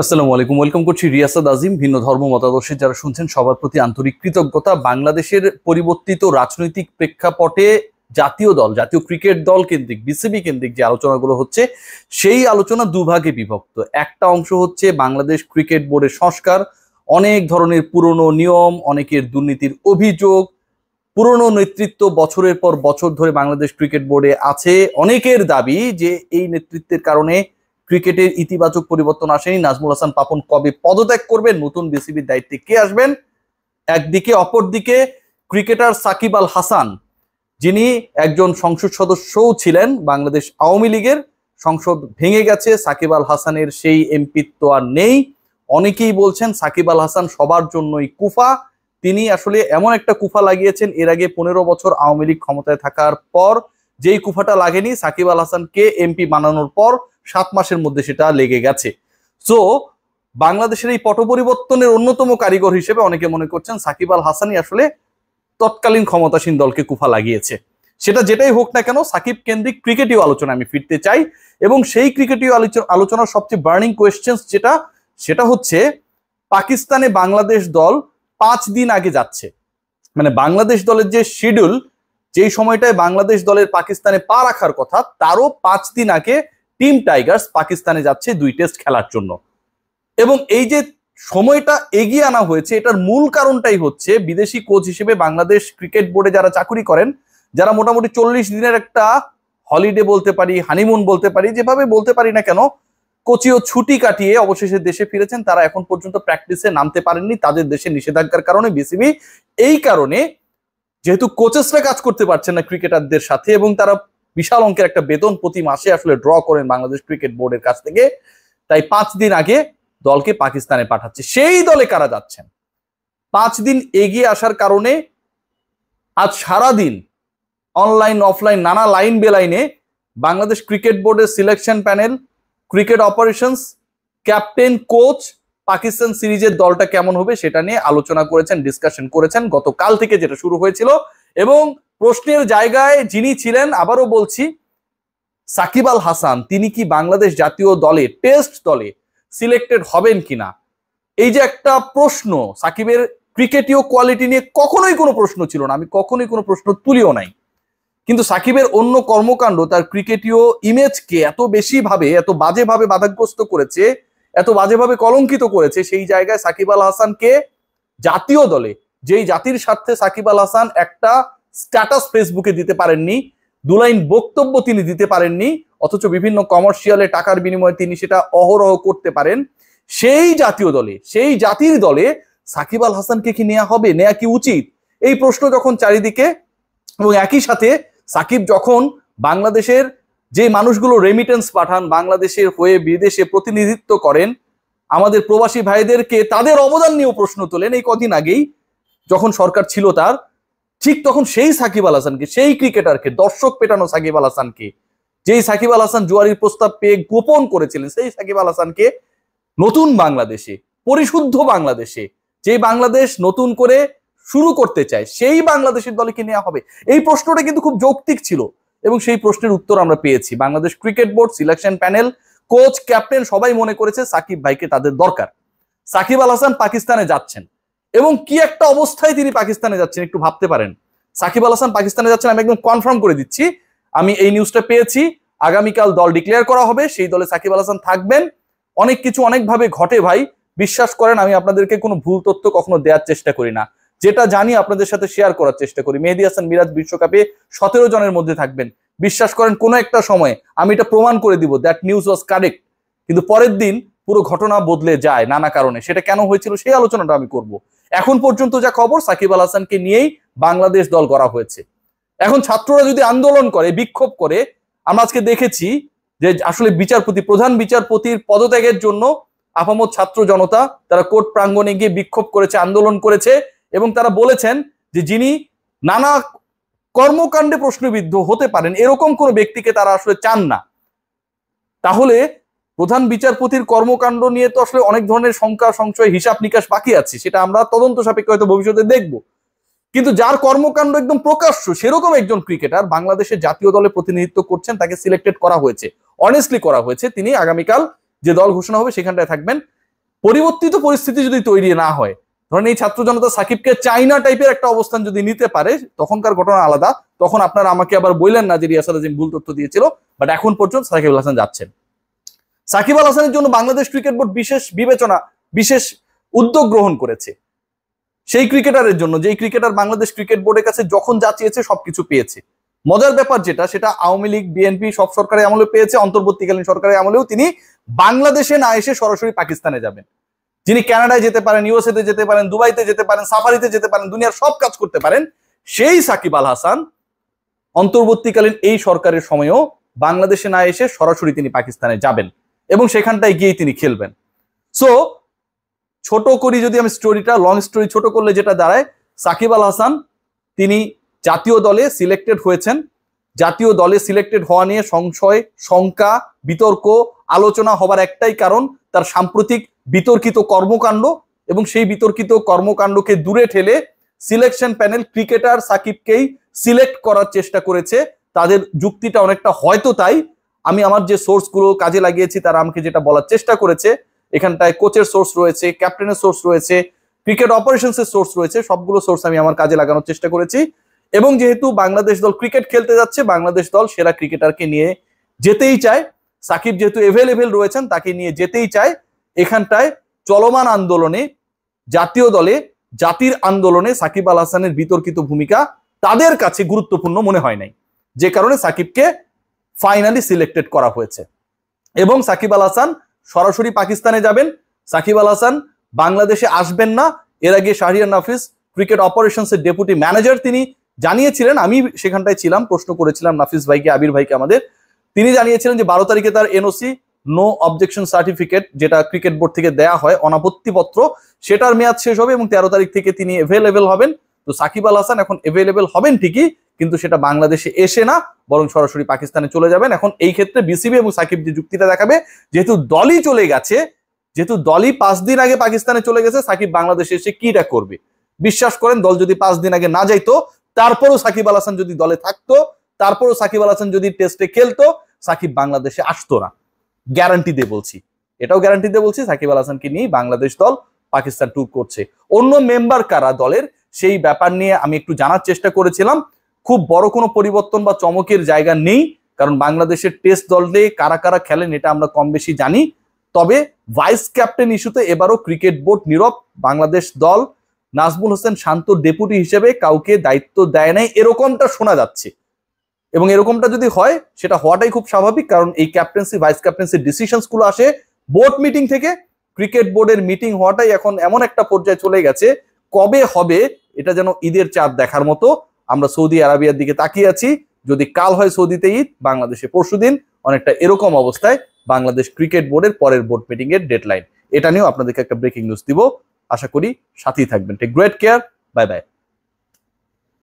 আসসালামু আলাইকুম ওয়েলকাম করছি রিয়াসাদ আজিম ভিন্ন ধর্ম মতাদর্শে যারা শুনছেন সবার প্রতি আন্তরিক কৃতজ্ঞতা বাংলাদেশের পরিবর্তিত রাজনৈতিক প্রেক্ষাপটে জাতীয় দল জাতীয় ক্রিকেট দল কেন্দ্রিক বিসিবি কেন্দ্রিক যে আলোচনাগুলো হচ্ছে সেই আলোচনা দুভাগে বিভক্ত একটা অংশ হচ্ছে বাংলাদেশ ক্রিকেট বোর্ডের সংস্কার অনেক ধরনের পুরনো নিয়ম অনেকের দুর্নীতির অভিযোগ পুরনো নেতৃত্ব বছরের পর বছর ধরে বাংলাদেশ ক্রিকেট বোর্ডে আছে অনেকের দাবি যে এই নেতৃত্বের কারণে ক্রিকেটের ইতিবাচক পরিবর্তন আসেনি নাজমুল হাসান পাপন কবে পদত্যাগ করবেন নতুন বিসিবির দায়িত্বে কে আসবেন একদিকে অপরদিকে ক্রিকেটার সাকিব আল হাসান যিনি একজন সংসদ সদস্যও ছিলেন বাংলাদেশ আওয়ামী লীগের সংসদ ভেঙে গেছে সাকিব আল হাসানের সেই এমপিত্ব আর নেই অনেকেই বলছেন সাকিব আল হাসান সবার জন্যই কুফা তিনি আসলে এমন একটা কুফা লাগিয়েছেন এর আগে পনেরো বছর আওয়ামী লীগ ক্ষমতায় থাকার পর যেই কুফাটা লাগেনি সাকিব আল হাসানকে এমপি বানানোর পর সাত মাসের মধ্যে সেটা লেগে গেছে সো বাংলাদেশের এই পট পরিবর্তনের অন্যতম কারিগর হিসেবে অনেকে মনে করছেন সাকিব আল হাসানি আসলে তৎকালীন ক্ষমতাসীন দলকে কুফা লাগিয়েছে সেটা যেটাই হোক না কেন সাকিব কেন্দ্রিক ক্রিকেটীয় আলোচনা আমি ফিরতে চাই এবং সেই ক্রিকেটীয় আলোচনার সবচেয়ে বার্নিং কোয়েশ্চেন্স যেটা সেটা হচ্ছে পাকিস্তানে বাংলাদেশ দল পাঁচ দিন আগে যাচ্ছে মানে বাংলাদেশ দলের যে শিডিউল যেই সময়টায় বাংলাদেশ দলের পাকিস্তানে পা রাখার কথা তারও পাঁচ দিন আগে টিম টাইগার্স পাকিস্তানে যাচ্ছে দুই টেস্ট খেলার জন্য এবং এই যে সময়টা এগিয়ে আনা হয়েছে এটার মূল কারণটাই হচ্ছে বিদেশি কোচ হিসেবে বাংলাদেশ ক্রিকেট বোর্ডে যারা চাকুরি করেন যারা মোটামুটি চল্লিশ দিনের একটা হলিডে বলতে পারি হানিমুন বলতে পারি যেভাবে বলতে পারি না কেন কোচিও ছুটি কাটিয়ে অবশেষে দেশে ফিরেছেন তারা এখন পর্যন্ত প্র্যাকটিসে নামতে পারেননি তাদের দেশে নিষেধাজ্ঞার কারণে বিসিবি এই কারণে যেহেতু কোচেসরা কাজ করতে পারছেন না ক্রিকেটারদের সাথে এবং তারা বিশাল অঙ্কের একটা বেতন প্রতি মাসে আসলে ড্র করেন বাংলাদেশ ক্রিকেট বোর্ডের কাছ থেকে তাই পাঁচ দিন আগে দলকে পাকিস্তানে পাঠাচ্ছে সেই দলে কারা যাচ্ছেন পাঁচ দিন এগিয়ে আসার কারণে আজ সারা দিন অনলাইন অফলাইন নানা লাইন বেলাইনে বাংলাদেশ ক্রিকেট বোর্ডের selection panel cricket operations captain coach Pakistan সিরিজের দলটা কেমন হবে সেটা নিয়ে আলোচনা করেছেন ডিসকাশন করেছেন গতকাল থেকে যেটা শুরু হয়েছিল এবং প্রশ্নের জায়গায় যিনি ছিলেন আবারও বলছি সাকিব আল হাসান তিনি কি বাংলাদেশ জাতীয় দলে টেস্ট দলে সিলেক্টেড হবেন কিনা এই যে একটা প্রশ্ন সাকিবের ক্রিকেটীয় কোয়ালিটি নিয়ে কখনোই কোনো প্রশ্ন ছিল না আমি কখনোই কোনো প্রশ্ন তুলিও নাই কিন্তু সাকিবের অন্য কর্মকাণ্ড তার ক্রিকেটীয় ইমেজকে এত বেশিভাবে এত বাজেভাবে বাধাগ্রস্ত করেছে এত বাজেভাবে কলঙ্কিত করেছে সেই জায়গায় সাকিব আল হাসানকে জাতীয় দলে যেই জাতির স্বার্থে সাকিব আল হাসান একটা স্ট্যাটাস ফেসবুকে দিতে পারেননি দু লাইন বক্তব্য তিনি দিতে পারেননি অথচ বিভিন্ন কমার্শিয়ালে টাকার বিনিময়ে তিনি সেটা অহরহ করতে পারেন সেই জাতীয় দলে সেই জাতির দলে সাকিব আল হাসানকে কি নেওয়া হবে নেওয়া কি উচিত এই প্রশ্ন যখন চারিদিকে এবং একই সাথে সাকিব যখন বাংলাদেশের যে মানুষগুলো রেমিটেন্স পাঠান বাংলাদেশের হয়ে বিদেশে প্রতিনিধিত্ব করেন আমাদের প্রবাসী ভাইদেরকে তাদের অবদান নিয়েও প্রশ্ন তোলেন এই কদিন আগেই যখন সরকার ছিল তার ঠিক তখন সেই সাকিব আল হাসানকে সেই ক্রিকেটারকে দর্শক পেটানো সাকিব আল হাসানকে যেই সাকিব আল হাসান জুয়ারির প্রস্তাব পেয়ে গোপন করেছিলেন সেই সাকিব আল হাসানকে নতুন বাংলাদেশে পরিশুদ্ধ বাংলাদেশে যে বাংলাদেশ নতুন করে শুরু করতে চায় সেই বাংলাদেশের দলে কি নেওয়া হবে এই প্রশ্নটা কিন্তু খুব যৌক্তিক ছিল এবং সেই প্রশ্নের উত্তর আমরা পেয়েছি Bangladesh cricket board selection panel coach captain সবাই মনে করেছে সাকিব ভাইকে তাদের দরকার সাকিব আল হাসান পাকিস্তানে যাচ্ছেন এবং কি একটা অবস্থায় তিনি পাকিস্তানে যাচ্ছেন একটু ভাবতে পারেন সাকিব আল হাসান পাকিস্তানে যাচ্ছেন আমি একদম কনফার্ম করে দিচ্ছি আমি এই নিউজটা পেয়েছি আগামীকাল দল ডিক্লেয়ার করা হবে সেই দলে সাকিব আল হাসান থাকবেন অনেক কিছু অনেকভাবে ঘটে ভাই বিশ্বাস করেন আমি আপনাদেরকে কোনো ভুল তথ্য কখনো দেওয়ার চেষ্টা করি না যেটা জানি আপনাদের সাথে শেয়ার করার চেষ্টা করি মেহেদি হাসান মিরাজ বিশ্বকাপে সতেরো জনের মধ্যে থাকবেন বিশ্বাস করেন কোনো একটা সময়ে আমি এটা প্রমাণ করে দিব দ্যাট নিউজ ওয়াজ কারেক্ট কিন্তু পরের দিন পুরো ঘটনা বদলে যায় নানা কারণে সেটা কেন হয়েছিল সেই আলোচনাটা আমি করব। এখন পর্যন্ত যা খবর সাকিব আল হাসানকে নিয়েই বাংলাদেশ দল করা হয়েছে এখন ছাত্ররা যদি আন্দোলন করে বিক্ষোভ করে আমরা আজকে দেখেছি যে আসলে বিচারপতি প্রধান বিচারপতির পদত্যাগের জন্য আপামত ছাত্র জনতা তারা কোর্ট প্রাঙ্গণে গিয়ে বিক্ষোভ করেছে আন্দোলন করেছে এবং তারা বলেছেন যে যিনি নানা কর্মকাণ্ডে প্রশ্নবিদ্ধ হতে পারেন এরকম কোনো ব্যক্তিকে তারা আসলে চান না তাহলে প্রধান বিচারপতির কর্মকাণ্ড নিয়ে তো আসলে অনেক ধরনের শঙ্কা সংশয় হিসাব নিকাশ বাকি আছে সেটা আমরা তদন্ত সাপেক্ষে হয়তো ভবিষ্যতে দেখব কিন্তু যার কর্মকাণ্ড একদম প্রকাশ্য সেরকম একজন ক্রিকেটার বাংলাদেশের জাতীয় দলে প্রতিনিধিত্ব করছেন তাকে সিলেক্টেড করা হয়েছে অনেস্টলি করা হয়েছে তিনি আগামীকাল যে দল ঘোষণা হবে সেখানটায় থাকবেন পরিবর্তিত পরিস্থিতি যদি তৈরি না হয় ধরেন এই ছাত্র জনতা সাকিবকে চাইনা টাইপের একটা অবস্থান যদি নিতে পারে তখনকার ঘটনা আলাদা তখন আপনারা আমাকে আবার বললেন না যে রিয়াসাল আজিম ভুল তথ্য দিয়েছিল বাট এখন পর্যন্ত সাকিব হাসান যাচ্ছেন সাকিব আল হাসানের জন্য বাংলাদেশ ক্রিকেট বোর্ড বিশেষ বিবেচনা বিশেষ উদ্যোগ গ্রহণ করেছে সেই ক্রিকেটারের জন্য যেই ক্রিকেটার বাংলাদেশ ক্রিকেট বোর্ডের কাছে যখন যা চেয়েছে সবকিছু পেয়েছে মজার ব্যাপার যেটা সেটা আওয়ামী লীগ বিএনপি সব সরকারের আমলে পেয়েছে অন্তর্বর্তীকালীন সরকারের আমলেও তিনি বাংলাদেশে না এসে সরাসরি পাকিস্তানে যাবেন যিনি ক্যানাডায় যেতে পারেন ইউএসএতে যেতে পারেন দুবাইতে যেতে পারেন সাফারিতে যেতে পারেন দুনিয়ার সব কাজ করতে পারেন সেই সাকিব আল হাসান অন্তর্বর্তীকালীন এই সরকারের সময়েও বাংলাদেশে না এসে সরাসরি তিনি পাকিস্তানে যাবেন এবং সেখানটায় গিয়েই তিনি খেলবেন সো ছোট করি যদি আমি স্টোরিটা লং স্টোরি ছোট করলে যেটা দাঁড়ায় সাকিব আল হাসান তিনি জাতীয় দলে সিলেক্টেড হয়েছেন জাতীয় দলে সিলেক্টেড হওয়া নিয়ে সংশয় শঙ্কা বিতর্ক আলোচনা হবার একটাই কারণ তার সাম্প্রতিক বিতর্কিত কর্মকাণ্ড এবং সেই বিতর্কিত কর্মকাণ্ডকে দূরে ঠেলে সিলেকশন প্যানেল ক্রিকেটার সাকিবকেই সিলেক্ট করার চেষ্টা করেছে তাদের যুক্তিটা অনেকটা হয়তো তাই আমি আমার যে সোর্সগুলো কাজে লাগিয়েছি তারা আমাকে যেটা বলার চেষ্টা করেছে এখানটায় কোচের সোর্স রয়েছে ক্যাপ্টেনের সোর্স রয়েছে ক্রিকেট অপারেশনসের সোর্স রয়েছে সবগুলো সোর্স আমি আমার কাজে লাগানোর চেষ্টা করেছি এবং যেহেতু বাংলাদেশ দল ক্রিকেট খেলতে যাচ্ছে বাংলাদেশ দল সেরা ক্রিকেটারকে নিয়ে যেতেই চায় সাকিব যেহেতু এভেলেবেল রয়েছেন তাকে নিয়ে যেতেই চায় এখানটায় চলমান আন্দোলনে জাতীয় দলে জাতির আন্দোলনে সাকিব আল হাসানের বিতর্কিত ভূমিকা তাদের কাছে গুরুত্বপূর্ণ মনে হয় নাই যে কারণে সাকিবকে ফাইনালি সিলেক্টেড করা হয়েছে এবং সাকিব আল হাসান সরাসরি পাকিস্তানে যাবেন সাকিব আল হাসান বাংলাদেশে আসবেন না এর আগে শাহরিয়ার নাফিস ক্রিকেট অপারেশনসের ডেপুটি ম্যানেজার তিনি জানিয়েছিলেন আমি সেখানটায় ছিলাম প্রশ্ন করেছিলাম নাফিস ভাইকে আবির ভাইকে আমাদের তিনি জানিয়েছিলেন যে বারো তারিখে তার এনওসি নো অবজেকশন সার্টিফিকেট যেটা ক্রিকেট বোর্ড থেকে দেয়া হয় অনাপত্তিপত্র সেটার মেয়াদ শেষ হবে এবং তেরো তারিখ থেকে তিনি এভেলেবেল হবেন তো সাকিব আল হাসান এখন এভেলেবেল হবেন ঠিকই কিন্তু সেটা বাংলাদেশে এসে না বরং সরাসরি পাকিস্তানে চলে যাবেন এখন এই ক্ষেত্রে বিসিবি এবং সাকিব যে যুক্তিটা দেখাবে যেহেতু দলই চলে গেছে যেহেতু দলই পাঁচ দিন আগে পাকিস্তানে চলে গেছে সাকিব বাংলাদেশে এসে কিটা করবে বিশ্বাস করেন দল যদি পাঁচ দিন আগে না যাইতো তারপরও সাকিব আল হাসান যদি দলে থাকতো তারপরও সাকিব আল হাসান যদি টেস্টে খেলতো সাকিব বাংলাদেশে আসতো না গ্যারান্টি দিয়ে বলছি এটাও গ্যারান্টি দিয়ে বলছি সাকিব আল হাসানকে নিয়ে বাংলাদেশ দল পাকিস্তান ট্যুর করছে অন্য মেম্বার কারা দলের সেই ব্যাপার নিয়ে আমি একটু জানার চেষ্টা করেছিলাম খুব বড় কোনো পরিবর্তন বা চমকের জায়গা নেই কারণ বাংলাদেশের টেস্ট দল দিয়ে কারা কারা খেলেন এটা আমরা কম বেশি জানি তবে ভাইস ক্যাপ্টেন ইস্যুতে এবারও ক্রিকেট বোর্ড নীরব বাংলাদেশ দল নাজমুল হোসেন শান্ত ডেপুটি হিসেবে কাউকে দায়িত্ব দেয় নাই এরকমটা শোনা যাচ্ছে এবং এরকমটা যদি হয় সেটা হওয়াটাই খুব স্বাভাবিক কারণ এই ক্যাপ্টেন্সি ভাইস ক্যাপ্টেন্সি ডিসিশনসগুলো আসে বোর্ড মিটিং থেকে ক্রিকেট বোর্ডের মিটিং হওয়াটাই এখন এমন একটা পর্যায়ে চলে গেছে কবে হবে এটা যেন ঈদের চাঁদ দেখার মতো আমরা সৌদি আরবিয়ার দিকে তাকিয়ে আছি যদি কাল হয় সৌদিতে ঈদ বাংলাদেশে পরশুদিন অনেকটা এরকম অবস্থায় বাংলাদেশ ক্রিকেট বোর্ডের পরের বোর্ড মিটিং এর ডেডলাইন এটা নিয়েও আপনাদেরকে একটা ব্রেকিং নিউজ দিব আশা করি সাথেই থাকবেন take great care bye by